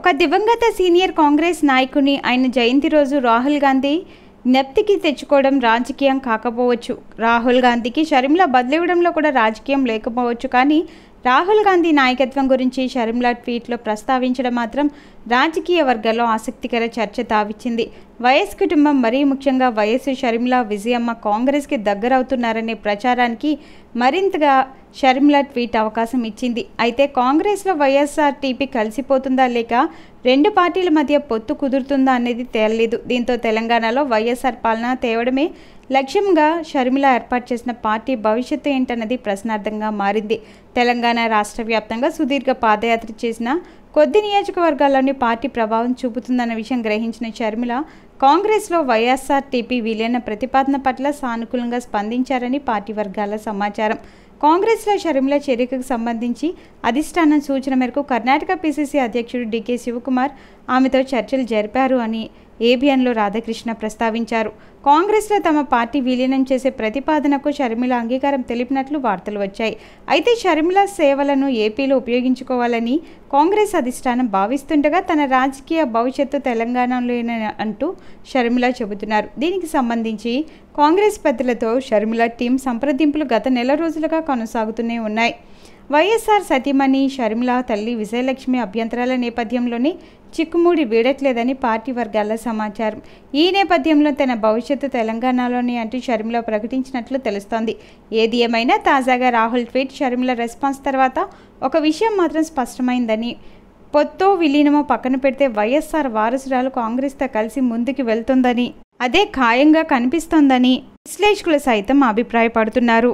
ఒక దివంగత సీనియర్ కాంగ్రెస్ నాయకుని ఆయన జయంతి రోజు రాహుల్ గాంధీ జ్ఞప్తికి తెచ్చుకోవడం రాజకీయం కాకపోవచ్చు రాహుల్ గాంధీకి షర్మిల బదిలివ్వడంలో కూడా రాజకీయం లేకపోవచ్చు కానీ రాహుల్ గాంధీ నాయకత్వం గురించి షర్మిలా ట్వీట్లో ప్రస్తావించడం మాత్రం రాజకీయ వర్గాల్లో ఆసక్తికర చర్చ తావిచ్చింది వైఎస్ కుటుంబం మరీ ముఖ్యంగా వైఎస్ షర్మిలా విజయమ్మ కాంగ్రెస్కి దగ్గరవుతున్నారనే ప్రచారానికి మరింతగా షర్మిలా ట్వీట్ అవకాశం ఇచ్చింది అయితే కాంగ్రెస్లో వైఎస్ఆర్టీపీ కలిసిపోతుందా లేక రెండు పార్టీల మధ్య పొత్తు కుదురుతుందా అనేది తేలలేదు దీంతో తెలంగాణలో వైఎస్ఆర్ పాలన తేవడమే లక్ష్యంగా షర్మిల ఏర్పాటు చేసిన పార్టీ భవిష్యత్తు ఏంటన్నది ప్రశ్నార్థంగా మారింది తెలంగాణ రాష్ట్ర వ్యాప్తంగా సుదీర్ఘ పాదయాత్ర చేసిన కొద్ది నియోజకవర్గాల్లోని పార్టీ ప్రభావం చూపుతుందన్న విషయం గ్రహించిన షర్మిల కాంగ్రెస్లో వైఎస్ఆర్టీపీ విలీన ప్రతిపాదన పట్ల సానుకూలంగా స్పందించారని పార్టీ వర్గాల సమాచారం కాంగ్రెస్లో షర్మిల చేరికకు సంబంధించి అధిష్టానం సూచన మేరకు కర్ణాటక పీసీసీ అధ్యక్షుడు డికే శివకుమార్ ఆమెతో చర్చలు జరిపారు అని ఏబిఎన్లో రాధాకృష్ణ ప్రస్తావించారు కాంగ్రెస్లో తమ పార్టీ విలీనం చేసే ప్రతిపాదనకు షర్మిల అంగీకారం తెలిపినట్లు వార్తలు వచ్చాయి అయితే షర్మిల సేవలను ఏపీలో ఉపయోగించుకోవాలని కాంగ్రెస్ అధిష్టానం భావిస్తుండగా తన రాజకీయ భవిష్యత్తు తెలంగాణలోనే అంటూ షర్మిల చెబుతున్నారు దీనికి సంబంధించి కాంగ్రెస్ పెద్దలతో షర్మిల టీం సంప్రదింపులు గత నెల రోజులుగా కొనసాగుతూనే ఉన్నాయి వైఎస్ఆర్ సతీమణి షర్మిల తల్లి విజయలక్ష్మి అభ్యంతరాల నేపథ్యంలోనే చిక్కుముడి వీడట్లేదని పార్టీ వర్గాల సమాచారం ఈ నేపథ్యంలో తన భవిష్యత్తు తెలంగాణలోని అంటూ షర్మిల ప్రకటించినట్లు తెలుస్తోంది ఏది ఏమైనా తాజాగా రాహుల్ ట్వీట్ షర్మిల రెస్పాన్స్ తర్వాత ఒక విషయం మాత్రం స్పష్టమైందని పొత్తో విలీనమో పక్కన పెడితే వైఎస్ఆర్ వారసురాలు కాంగ్రెస్తో కలిసి ముందుకు వెళ్తుందని అదే ఖాయంగా కనిపిస్తోందని విశ్లేషకులు సైతం అభిప్రాయపడుతున్నారు